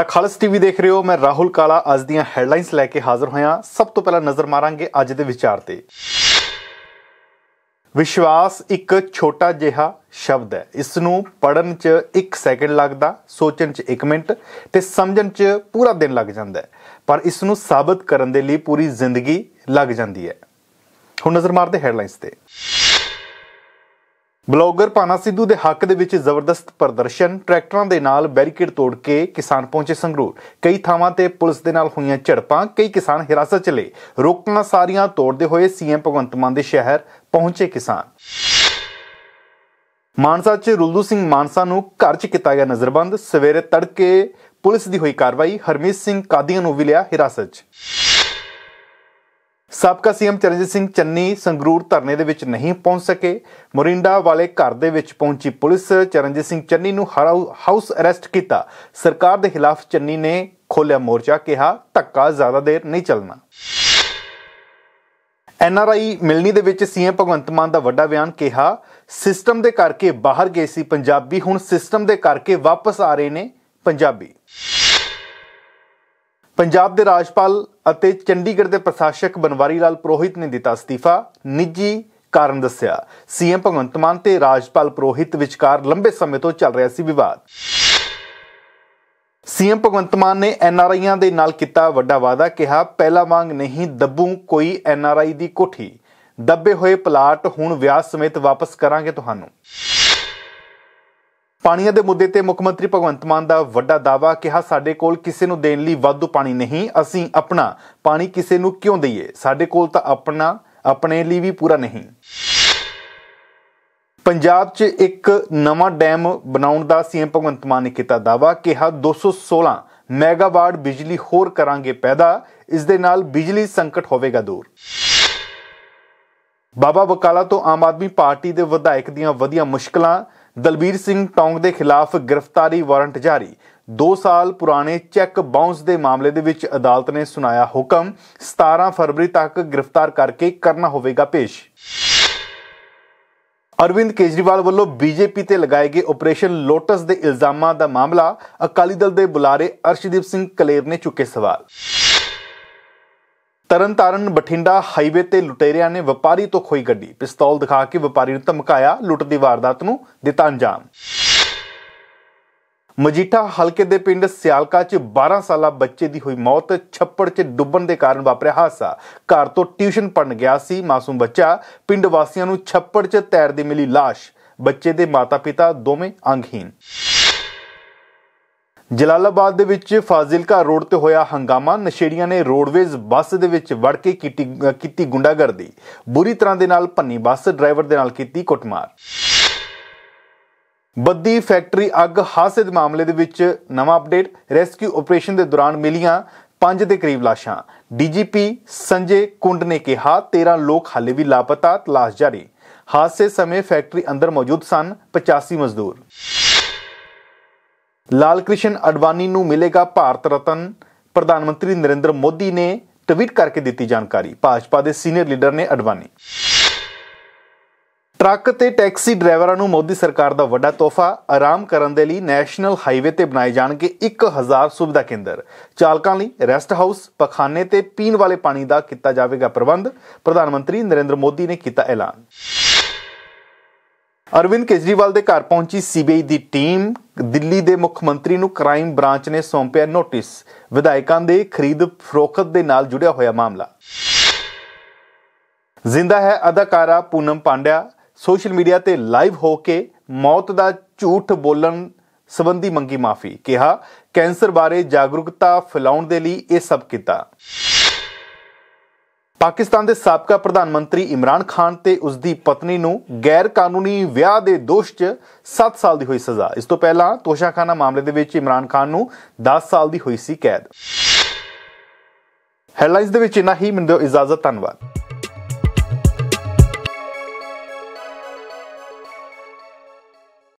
ਦਾ ਖਾਲਸ TV ਦੇਖ ਰਹੇ ਹੋ ਮੈਂ ਰਾਹੁਲ ਕਾਲਾ ਅੱਜ ਦੀਆਂ ਹੈਡਲਾਈਨਸ ਲੈ ਕੇ ਹਾਜ਼ਰ ਹੋਇਆ ਸਭ ਤੋਂ ਪਹਿਲਾਂ ਨਜ਼ਰ ਮਾਰਾਂਗੇ ਅੱਜ ਦੇ ਵਿਚਾਰ ਤੇ ਵਿਸ਼ਵਾਸ ਇੱਕ ਛੋਟਾ ਜਿਹਾ ਸ਼ਬਦ ਹੈ ਇਸ ਨੂੰ ਪੜਨ 'ਚ 1 ਸੈਕਿੰਡ ਲੱਗਦਾ ਸੋਚਣ 'ਚ 1 ਮਿੰਟ ਤੇ ਸਮਝਣ 'ਚ ਪੂਰਾ ਦਿਨ ਲੱਗ ਜਾਂਦਾ ਪਰ ਇਸ ਨੂੰ ਸਾਬਤ ਕਰਨ ਦੇ ਲਈ ਪੂਰੀ ਜ਼ਿੰਦਗੀ ਲੱਗ ਜਾਂਦੀ ਹੈ ਹੁਣ ਨਜ਼ਰ ਮਾਰਦੇ ਹੈਡਲਾਈਨਸ ਤੇ ਬਲੌਗਰ ਪਾਨਾ ਸਿੱਧੂ ਦੇ ਹੱਕ ਦੇ ਵਿੱਚ ਜ਼ਬਰਦਸਤ ਪ੍ਰਦਰਸ਼ਨ ਟਰੈਕਟਰਾਂ ਦੇ ਨਾਲ ਬੈਰੀਕੇਡ ਤੋੜ ਕੇ ਕਿਸਾਨ ਪਹੁੰਚੇ ਸੰਗਰੂਰ ਕਈ ਥਾਵਾਂ ਤੇ ਪੁਲਿਸ ਦੇ ਨਾਲ ਹੋਈਆਂ ਝੜਪਾਂ ਕਈ ਕਿਸਾਨ ਹਿਰਾਸਤ ਚਲੇ ਲਏ ਰੋਕਾਂ ਸਾਰੀਆਂ ਤੋੜਦੇ ਹੋਏ ਸੀਐਮ ਭਗਵੰਤ ਮਾਨ ਦੇ ਸ਼ਹਿਰ ਪਹੁੰਚੇ ਕਿਸਾਨ ਮਾਨਸਾ 'ਚ ਰੁਲਦੂ ਸਿੰਘ ਮਾਨਸਾ ਨੂੰ ਘਰ 'ਚ ਕੀਤਾ ਗਿਆ ਨਜ਼ਰਬੰਦ ਸਵੇਰੇ ਤੜਕੇ ਪੁਲਿਸ ਦੀ ਹੋਈ ਕਾਰਵਾਈ ਹਰਮੀਤ ਸਿੰਘ ਕਾਦੀਆਂ ਨੂੰ ਵੀ ਲਿਆ ਹਿਰਾਸਤ 'ਚ ਸਾਬਕਾ ਸੀਐਮ ਚਰਨਜੀਤ ਸਿੰਘ ਚੰਨੀ ਸੰਗਰੂਰ ਧਰਨੇ ਦੇ ਵਿੱਚ ਨਹੀਂ ਪਹੁੰਚ ਸਕੇ ਮੋਰਿੰਡਾ ਵਾਲੇ ਘਰ ਦੇ ਵਿੱਚ ਪਹੁੰਚੀ ਪੁਲਿਸ ਚਰਨਜੀਤ ਸਿੰਘ ਚੰਨੀ ਨੂੰ ਹਾਊਸ ਅਰੈਸਟ ਕੀਤਾ ਸਰਕਾਰ ਦੇ ਖਿਲਾਫ ਚੰਨੀ ਨੇ ਖੋਲਿਆ ਮੋਰਚਾ ਕਿਹਾ ਧੱਕਾ ਜ਼ਿਆਦਾ ਦੇਰ ਨਹੀਂ ਚੱਲਣਾ ਐਨਆਰਆਈ ਮਿਲਣੀ ਦੇ ਵਿੱਚ ਸੀਐਮ ਭਗਵੰਤ ਮਾਨ ਦਾ ਵੱਡਾ ਬਿਆਨ ਕਿਹਾ ਸਿਸਟਮ ਦੇ ਕਰਕੇ ਬਾਹਰ ਗਏ ਸੀ ਪੰਜਾਬੀ ਹੁਣ ਸਿਸਟਮ ਦੇ ਕਰਕੇ ਵਾਪਸ ਆ ਰਹੇ ਨੇ ਪੰਜਾਬੀ ਪੰਜਾਬ ਦੇ ਰਾਜਪਾਲ ਅਤੇ ਚੰਡੀਗੜ੍ਹ ਦੇ ਪ੍ਰਸ਼ਾਸਕ ਬਨਵਾਰੀ ਲਾਲ ਪ੍ਰੋਹਿਤ ਨੇ ਦਿੱਤਾ ਅਸਤੀਫਾ ਨਿੱਜੀ ਕਾਰਨ ਦੱਸਿਆ ਸੀਐਮ ਭਗਵੰਤ ਮਾਨ ਤੇ ਰਾਜਪਾਲ ਪ੍ਰੋਹਿਤ ਵਿਚਕਾਰ ਲੰਬੇ ਸਮੇਂ ਤੋਂ ਚੱਲ ਰਿਹਾ ਸੀ ਵਿਵਾਦ ਸੀਐਮ ਭਗਵੰਤ ਮਾਨ ਨੇ ਐਨਆਰਆਈਆਂ ਦੇ ਨਾਲ ਕੀਤਾ ਵੱਡਾ ਵਾਅਦਾ ਕਿਹਾ ਪਹਿਲਾ ਵਾਂਗ ਨਹੀਂ ਦੱਬੂ ਕੋਈ ਐਨਆਰਆਈ ਦੀ ਕੋਠੀ ਦੱਬੇ ਹੋਏ ਪਲਾਟ ਹੁਣ ਵਿਆਸ ਸਮੇਤ ਵਾਪਸ ਕਰਾਂਗੇ ਤੁਹਾਨੂੰ ਪਾਣੀਆਂ ਦੇ ਮੁੱਦੇ ਤੇ ਮੁੱਖ ਮੰਤਰੀ ਭਗਵੰਤ ਮਾਨ ਦਾ ਵੱਡਾ ਦਾਵਾ ਕਿਹਾ ਸਾਡੇ ਕੋਲ ਕਿਸੇ ਨੂੰ ਦੇਣ ਲਈ ਵਾਧੂ ਪਾਣੀ ਨਹੀਂ ਅਸੀਂ ਆਪਣਾ ਪਾਣੀ ਕਿਸੇ ਨੂੰ ਕਿਉਂ ਦਈਏ ਸਾਡੇ ਕੋਲ ਤਾਂ ਆਪਣਾ ਆਪਣੇ ਲਈ ਵੀ ਪੂਰਾ ਨਹੀਂ ਪੰਜਾਬ 'ਚ ਇੱਕ ਨਵਾਂ ਡੈਮ ਬਣਾਉਣ ਦਾ ਸੀਐਮ ਭਗਵੰਤ ਮਾਨ ਨੇ ਕੀਤਾ ਦਾਵਾ ਕਿਹਾ 216 ਮੈਗਾਵਾਟ ਬਿਜਲੀ ਹੋਰ ਕਰਾਂਗੇ ਪੈਦਾ ਇਸ ਦੇ ਨਾਲ ਬਿਜਲੀ ਸੰਕਟ ਹੋਵੇਗਾ ਦੂਰ ਬਾਬਾ ਬਕਾਲਾ ਤੋਂ ਆਮ ਆਦਮੀ ਪਾਰਟੀ ਦੇ ਵਿਧਾਇਕ ਦੀਆਂ ਵਧੀਆਂ ਮੁਸ਼ਕਲਾਂ ਦਲਬੀਰ ਸਿੰਘ ਟੌਂਗ ਦੇ ਖਿਲਾਫ ਗ੍ਰਿਫਤਾਰੀ ਵਾਰੰਟ ਜਾਰੀ 2 ਸਾਲ ਪੁਰਾਣੇ ਚੈੱਕ ਬਾਉਂਸ ਦੇ ਮਾਮਲੇ ਦੇ ਵਿੱਚ ਅਦਾਲਤ ਨੇ ਸੁਣਾਇਆ ਹੁਕਮ 17 ਫਰਵਰੀ ਤੱਕ ਗ੍ਰਿਫਤਾਰ ਕਰਕੇ ਕਰਨਾ ਹੋਵੇਗਾ ਪੇਸ਼ ਅਰਵਿੰਦ ਕੇਜਰੀਵਾਲ ਵੱਲੋਂ ਬੀਜੇਪੀ ਤੇ ਲਗਾਏ ਗਏ ਆਪਰੇਸ਼ਨ ਲੋਟਸ ਦੇ ਇਲਜ਼ਾਮਾਂ ਦਾ ਮਾਮਲਾ ਅਕਾਲੀ ਦਲ ਦੇ ਬੁਲਾਰੇ ਅਰਸ਼ਦੀਪ ਸਿੰਘ ਕਲੇਰ ਨੇ ਚੁੱਕੇ ਸਵਾਲ ਤਰਨਤਾਰਨ ਬਠਿੰਡਾ ਹਾਈਵੇ ਤੇ ਲੁਟੇਰਿਆਂ ਨੇ ਵਪਾਰੀ ਤੋਂ ਖੋਈ ਗੱਡੀ ਪਿਸਤੌਲ ਦਿਖਾ ਕੇ ਵਪਾਰੀ ਨੂੰ ਧਮਕਾਇਆ ਲੁੱਟ ਦੀ ਵਾਰਦਾਤ ਨੂੰ ਦਿੱਤਾ ਅੰਜਾਮ ਮਜੀਠਾ ਹਲਕੇ ਦੇ ਪਿੰਡ ਸਿਆਲਕਾ 'ਚ 12 ਸਾਲਾ ਬੱਚੇ ਦੀ ਹੋਈ ਮੌਤ ਛੱਪੜ 'ਚ ਡੁੱਬਣ ਦੇ ਕਾਰਨ ਵਾਪਰਿਆ ਹਾਦਸਾ ਘਰ ਤੋਂ ਟਿਊਸ਼ਨ ਪੜਨ ਗਿਆ ਸੀ ਮਾਸੂਮ ਬੱਚਾ ਪਿੰਡ ਵਾਸੀਆਂ ਨੂੰ ਛੱਪੜ 'ਚ ਤੈਰਦੀ ਮਿਲੀ লাশ ਬੱਚੇ ਦੇ ਮਾਤਾ-ਪਿਤਾ ਦੋਵੇਂ ਅੰਗਹੀਨ ਜਲਾਲਾਬਾਦ ਦੇ ਵਿੱਚ ਫਾਜ਼ਿਲਕਾ ਰੋਡ ਤੇ ਹੋਇਆ ਹੰਗਾਮਾ ਨਸ਼ੇੜੀਆਂ ਨੇ ਰੋਡਵੇਜ਼ ਬੱਸ ਦੇ ਵਿੱਚ ਵੜ ਕੇ ਕੀਤੀ ਗੁੰਡਾਗਰਦੀ ਬੁਰੀ ਤਰ੍ਹਾਂ ਦੇ ਨਾਲ ਭੰਨੀ ਬੱਸ ਡਰਾਈਵਰ ਦੇ ਨਾਲ ਕੀਤੀ ਕੁੱਟਮਾਰ ਬੱਦੀ ਫੈਕਟਰੀ ਅੱਗ ਹਾਦਸੇ ਦੇ ਮਾਮਲੇ ਦੇ ਵਿੱਚ ਨਵਾਂ ਅਪਡੇਟ ਰੈਸਕਿਊ ਆਪਰੇਸ਼ਨ ਦੇ ਦੌਰਾਨ ਮਿਲੀਆਂ 5 ਦੇ ਕਰੀਬ ਲਾਸ਼ਾਂ ਡੀਜੀਪੀ ਸੰਜੇ ਕੁੰਡ ਨੇ ਕਿਹਾ 13 ਲੋਕ ਹਾਲੇ ਵੀ ਲਾਪਤਾ ਤਲਾਸ਼ ਜਾਰੀ ਹਾਦਸੇ ਸਮੇਂ ਫੈਕਟਰੀ ਅੰਦਰ ਮੌਜੂਦ ਸਨ 85 ਮਜ਼ਦੂਰ ਲਾਲ ਕ੍ਰਿਸ਼ਨ ਅਡਵਾਨੀ ਨੂੰ ਮਿਲੇਗਾ ਭਾਰਤ ਰਤਨ ਪ੍ਰਧਾਨ ਮੰਤਰੀ ਨਰਿੰਦਰ ਮੋਦੀ ਨੇ ਟਵੀਟ ਕਰਕੇ ਦਿੱਤੀ ਜਾਣਕਾਰੀ ਭਾਜਪਾ ਦੇ ਸੀਨੀਅਰ ਲੀਡਰ ਨੇ ਅਡਵਾਨੀ ਟਰੱਕ ਤੇ ਟੈਕਸੀ ਡਰਾਈਵਰਾਂ ਨੂੰ ਮੋਦੀ ਸਰਕਾਰ ਦਾ ਵੱਡਾ ਤੋਹਫਾ ਆਰਾਮ ਕਰਨ ਦੇ ਲਈ ਨੈਸ਼ਨਲ ਹਾਈਵੇ ਤੇ ਬਣਾਏ ਜਾਣਗੇ 1000 ਸੁਵਿਧਾ ਕੇਂਦਰ ਚਾਲਕਾਂ ਲਈ ਰੈਸਟ ਹਾਊਸ ਪਖਾਨੇ ਤੇ ਪੀਣ ਵਾਲੇ ਪਾਣੀ ਦਾ ਕੀਤਾ ਜਾਵੇਗਾ ਪ੍ਰਬੰਧ ਪ੍ਰਧਾਨ ਮੰਤਰੀ ਨਰਿੰਦਰ ਮੋਦੀ ਨੇ ਕੀਤਾ ਐਲਾਨ ਅਰਵਿੰਦ ਕੇਜਰੀਵਾਲ ਦੇ ਘਰ ਪਹੁੰਚੀ ਸੀਬੀਆਈ ਦੀ ਟੀਮ ਦਿੱਲੀ ਦੇ ਮੁੱਖ ਮੰਤਰੀ ਨੂੰ ਕ੍ਰਾਈਮ ਬ੍ਰਾਂਚ ਨੇ ਸੌਂਪਿਆ ਨੋਟਿਸ ਵਿਧਾਇਕਾਂ ਦੇ ਖਰੀਦ ਫਰੋਖਤ ਦੇ ਨਾਲ ਜੁੜਿਆ ਹੋਇਆ ਮਾਮਲਾ ਜ਼ਿੰਦਾ ਹੈ ਅਦਾਕਾਰਾ ਪੂਨਮ ਪਾਂਡਿਆ ਸੋਸ਼ਲ ਮੀਡੀਆ ਤੇ ਲਾਈਵ ਹੋ ਕੇ ਮੌਤ ਦਾ ਝੂਠ ਬੋਲਣ ਸੰਬੰਧੀ ਮੰਗੀ ਮਾਫੀ ਕਿਹਾ ਕੈਂਸਰ ਬਾਰੇ ਜਾਗਰੂਕਤਾ ਫੈਲਾਉਣ ਦੇ ਲਈ ਇਹ ਸਭ ਕੀਤਾ ਪਾਕਿਸਤਾਨ ਦੇ ਸਾਬਕਾ ਪ੍ਰਧਾਨ ਮੰਤਰੀ ਇਮਰਾਨ ਖਾਨ ਤੇ ਉਸ ਦੀ ਪਤਨੀ ਨੂੰ ਗੈਰ ਕਾਨੂੰਨੀ ਵਿਆਹ ਦੇ ਦੋਸ਼ 'ਚ 7 ਸਾਲ ਦੀ ਹੋਈ ਸਜ਼ਾ ਇਸ ਤੋਂ ਪਹਿਲਾਂ ਤੋਸ਼ਾਖਾਨਾ ਮਾਮਲੇ ਦੇ ਵਿੱਚ ਇਮਰਾਨ ਖਾਨ ਨੂੰ 10 ਸਾਲ ਦੀ ਹੋਈ ਸੀ ਕੈਦ ਹੈਡਲਾਈਨਸ ਦੇ ਵਿੱਚ ਇਨਾ ਹੀ ਮੈਨੂੰ ਇਜਾਜ਼ਤ ਧੰਨਵਾਦ